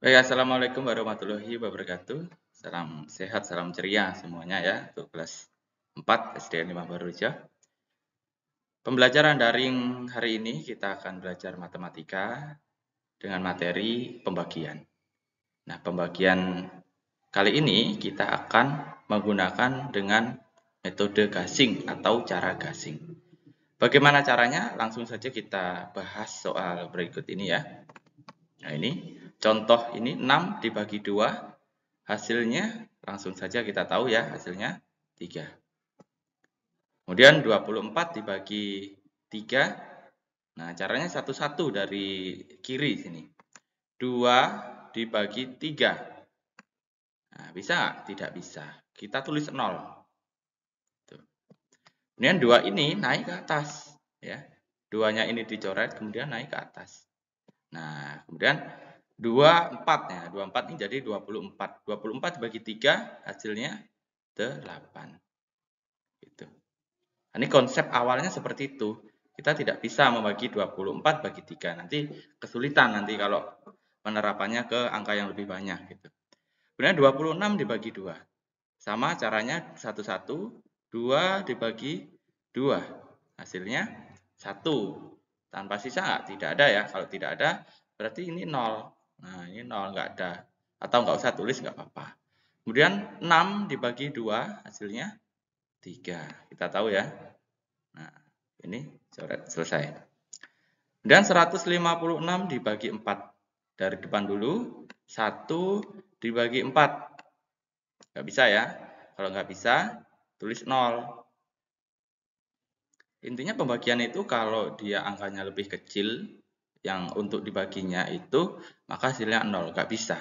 Baik, Assalamualaikum warahmatullahi wabarakatuh. Salam sehat, salam ceria semuanya ya untuk kelas 4 SDN 5 Baruja. Pembelajaran daring hari ini kita akan belajar matematika dengan materi pembagian. Nah, pembagian kali ini kita akan menggunakan dengan metode gasing atau cara gasing. Bagaimana caranya? Langsung saja kita bahas soal berikut ini ya. Nah, ini Contoh ini 6 dibagi 2, hasilnya langsung saja kita tahu ya hasilnya 3. Kemudian 24 dibagi 3, nah caranya satu-satu dari kiri sini. 2 dibagi 3, nah, bisa? Tidak bisa. Kita tulis 0. Kemudian 2 ini naik ke atas, ya. Duanya ini dicoret, kemudian naik ke atas. Nah, kemudian 24 ya. 24 ini jadi 24. 24 bagi 3 hasilnya 8. Gitu. Nah, ini konsep awalnya seperti itu. Kita tidak bisa membagi 24 bagi 3. Nanti kesulitan nanti kalau penerapannya ke angka yang lebih banyak gitu. Kemudian 26 dibagi 2. Sama caranya 11, 2 dibagi 2. Hasilnya 1. Tanpa sisa tidak ada ya. Kalau tidak ada berarti ini 0. Nah, ini 0 nggak ada. Atau nggak usah tulis, nggak apa-apa. Kemudian 6 dibagi 2, hasilnya 3. Kita tahu ya. Nah, ini selesai. Dan 156 dibagi 4. Dari depan dulu, 1 dibagi 4. Nggak bisa ya. Kalau nggak bisa, tulis 0. Intinya pembagian itu kalau dia angkanya lebih kecil, yang untuk dibaginya itu maka hasilnya 0 nggak bisa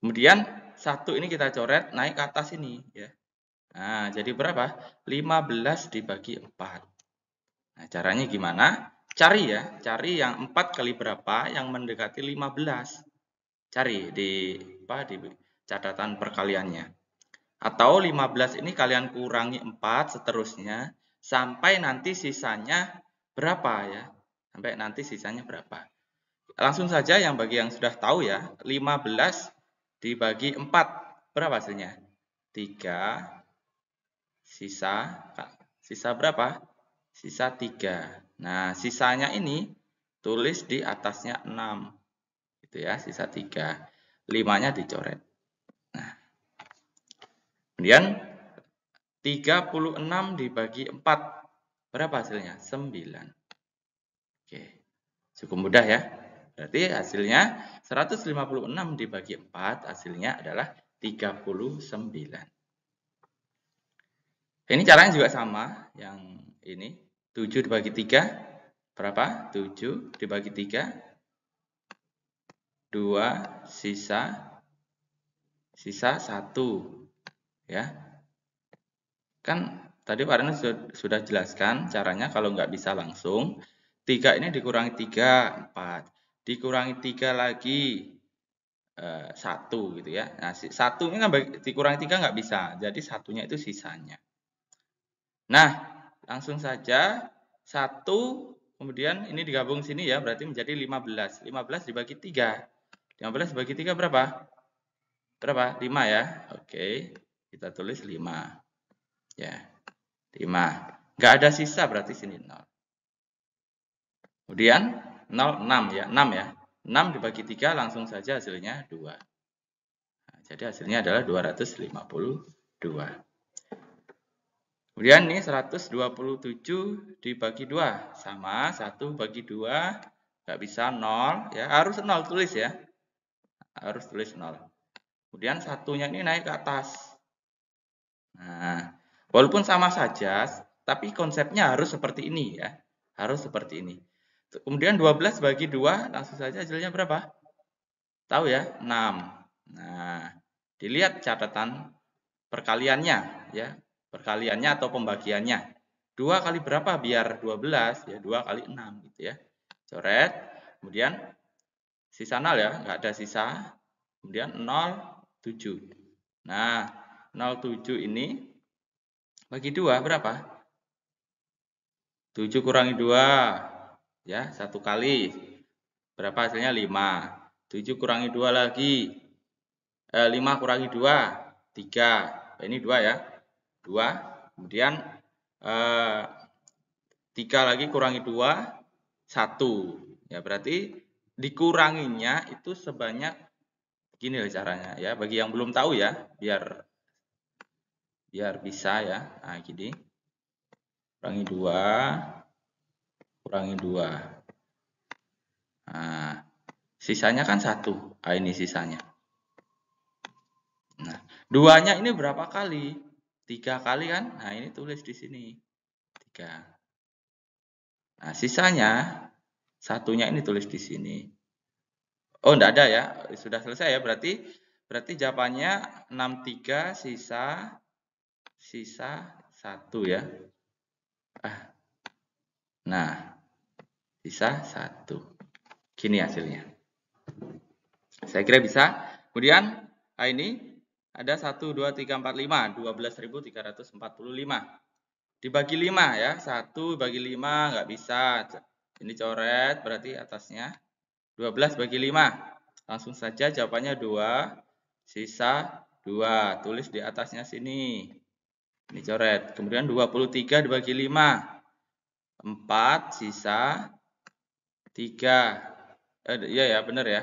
kemudian satu ini kita coret naik ke atas ini ya nah jadi berapa 15 dibagi 4 nah caranya gimana cari ya cari yang 4 kali berapa yang mendekati 15 cari di apa di catatan perkaliannya atau 15 ini kalian kurangi 4 seterusnya sampai nanti sisanya berapa ya sampai nanti sisanya berapa. Langsung saja yang bagi yang sudah tahu ya, 15 dibagi 4 berapa hasilnya? 3 sisa sisa berapa? Sisa 3. Nah, sisanya ini tulis di atasnya 6. Gitu ya, sisa 3. 5-nya dicoret. Nah. Kemudian 36 dibagi 4 berapa hasilnya? 9. Oke, cukup mudah ya. Berarti hasilnya 156 dibagi 4, hasilnya adalah 39. Ini caranya juga sama, yang ini 7 dibagi 3, berapa? 7 dibagi 3, 2 sisa sisa 1. ya kan tadi Pak Reno sudah jelaskan caranya kalau nggak bisa langsung 3 ini dikurangi 3, 4. Dikurangi 3 lagi, eh, satu 1 gitu ya. Nah, satu ini kan dikurangi 3 nggak bisa. Jadi satunya itu sisanya. Nah, langsung saja 1 kemudian ini digabung sini ya berarti menjadi 15. 15 dibagi 3. 15 dibagi 3 berapa? Berapa? 5 ya. Oke, kita tulis 5. Ya. 5. Nggak ada sisa berarti sini 0. Kemudian 6 ya, 6 ya. 6 dibagi 3 langsung saja hasilnya 2. Nah, jadi hasilnya adalah 252. Kemudian ini 127 dibagi 2 sama 1 bagi 2 nggak bisa 0 ya, harus 0 tulis ya. Harus tulis 0. Kemudian satunya ini naik ke atas. Nah, walaupun sama saja, tapi konsepnya harus seperti ini ya. Harus seperti ini. Kemudian 12 bagi 2, langsung saja hasilnya berapa? Tahu ya, 6. Nah, dilihat catatan perkaliannya ya, perkaliannya atau pembagiannya. 2 kali berapa biar 12 ya, 2 kali 6 gitu ya. Coret, kemudian sisa 0 ya, nggak ada sisa. Kemudian 0 7. Nah, 07 ini bagi 2 berapa? 7 kurangi 2 ya satu kali berapa hasilnya 5 7 kurangi dua lagi eh, 5 kurangi dua tiga ini dua ya dua kemudian eh, 3 lagi kurangi dua satu ya berarti dikuranginya itu sebanyak gini loh caranya ya bagi yang belum tahu ya biar biar bisa ya nah gini kurangi dua kurangi dua, Nah, sisanya kan satu, Nah, ini sisanya. Nah, duanya ini berapa kali? Tiga kali kan? Nah, ini tulis di sini. Tiga. Nah, sisanya satunya ini tulis di sini. Oh, enggak ada ya. Sudah selesai ya. Berarti berarti jawabannya 63 sisa sisa satu ya. Ah. Nah, sisa satu. Gini hasilnya. Saya kira bisa. Kemudian ah, ini ada 1, 2, 3, 4, 5. 12.345. Dibagi 5 ya. 1 bagi 5 nggak bisa. Ini coret berarti atasnya. 12 bagi 5. Langsung saja jawabannya 2. Sisa 2. Tulis di atasnya sini. Ini coret. Kemudian 23 dibagi 5. 4 sisa 3 eh, iya ya benar ya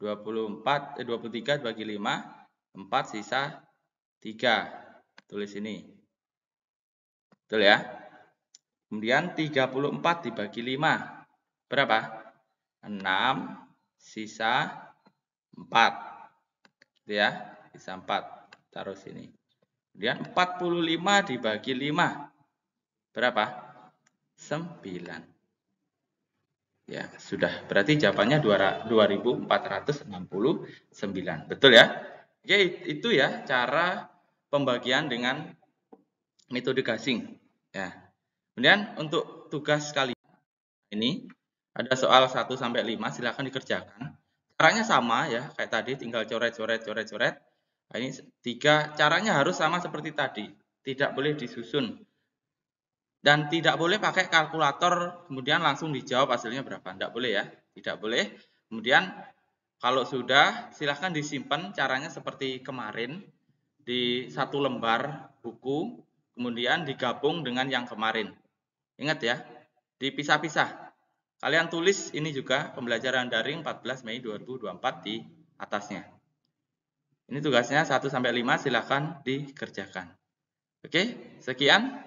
24 eh, 23 bagi 5 4 sisa 3 tulis ini betul ya kemudian 34 dibagi 5 berapa 6 sisa 4 gitu ya sisa 4 taruh sini kemudian 45 dibagi 5 berapa 9 Ya, sudah. Berarti jawabannya 2469. Betul ya? Oke, ya, itu ya cara pembagian dengan metode gasing. Ya. Kemudian untuk tugas kali ini ada soal 1 sampai 5 silahkan dikerjakan. Caranya sama ya, kayak tadi tinggal coret-coret coret-coret. Nah, ini tiga caranya harus sama seperti tadi, tidak boleh disusun dan tidak boleh pakai kalkulator, kemudian langsung dijawab hasilnya berapa. Tidak boleh ya, tidak boleh. Kemudian kalau sudah, silahkan disimpan caranya seperti kemarin di satu lembar buku, kemudian digabung dengan yang kemarin. Ingat ya, dipisah-pisah. Kalian tulis ini juga pembelajaran daring 14 Mei 2024 di atasnya. Ini tugasnya 1 5 silahkan dikerjakan. Oke, sekian.